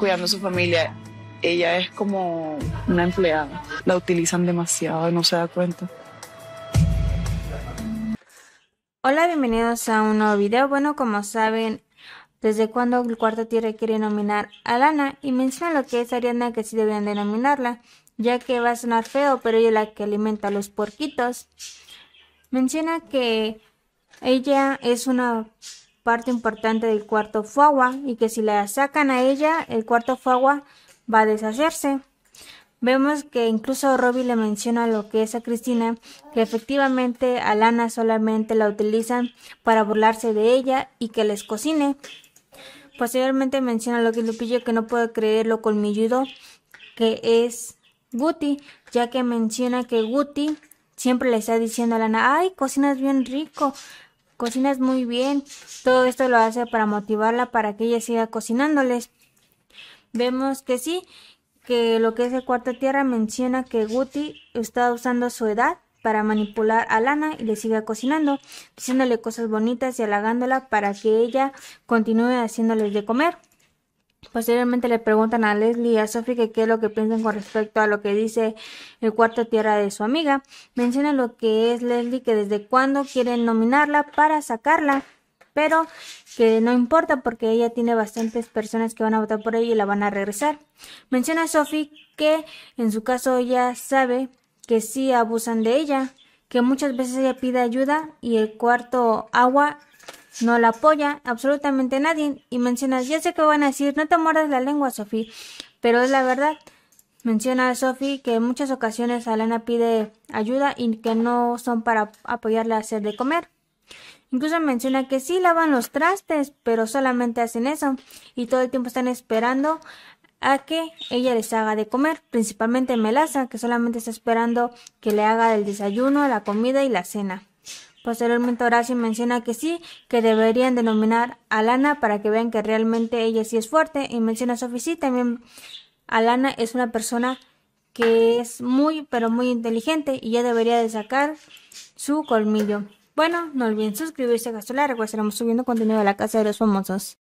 cuidando a su familia. Ella es como una empleada. La utilizan demasiado y no se da cuenta. Hola, bienvenidos a un nuevo video. Bueno, como saben, desde cuando el Cuarto Tierra quiere nominar a Lana y menciona lo que es Ariana que sí debían denominarla, ya que va a sonar feo, pero ella es la que alimenta a los porquitos, Menciona que ella es una parte importante del cuarto fagua y que si la sacan a ella, el cuarto fagua va a deshacerse. Vemos que incluso Robbie le menciona lo que es a Cristina, que efectivamente a Lana solamente la utilizan para burlarse de ella y que les cocine. Posteriormente menciona que que Lupillo que no puede con lo colmilludo que es Guti, ya que menciona que Guti siempre le está diciendo a Lana, ay, cocinas bien rico, cocinas muy bien. Todo esto lo hace para motivarla para que ella siga cocinándoles. Vemos que sí, que lo que es el cuarto tierra menciona que Guti está usando su edad para manipular a Lana y le siga cocinando, diciéndole cosas bonitas y halagándola para que ella continúe haciéndoles de comer. Posteriormente le preguntan a Leslie y a Sophie que qué es lo que piensan con respecto a lo que dice el cuarto tierra de su amiga. Menciona lo que es Leslie, que desde cuándo quieren nominarla para sacarla, pero que no importa porque ella tiene bastantes personas que van a votar por ella y la van a regresar. Menciona a Sophie que en su caso ella sabe que sí abusan de ella, que muchas veces ella pide ayuda y el cuarto agua no la apoya absolutamente nadie y menciona, ya sé que van a decir, no te mueras la lengua, Sofía, pero es la verdad. Menciona a Sophie que en muchas ocasiones Alana pide ayuda y que no son para apoyarle a hacer de comer. Incluso menciona que sí lavan los trastes, pero solamente hacen eso y todo el tiempo están esperando a que ella les haga de comer, principalmente Melaza, que solamente está esperando que le haga el desayuno, la comida y la cena. Posteriormente Horacio menciona que sí, que deberían denominar a Lana para que vean que realmente ella sí es fuerte y menciona a Sophie sí, también Alana es una persona que es muy pero muy inteligente y ya debería de sacar su colmillo. Bueno, no olviden suscribirse a Gastolar, recuerden estaremos subiendo contenido de la Casa de los Famosos.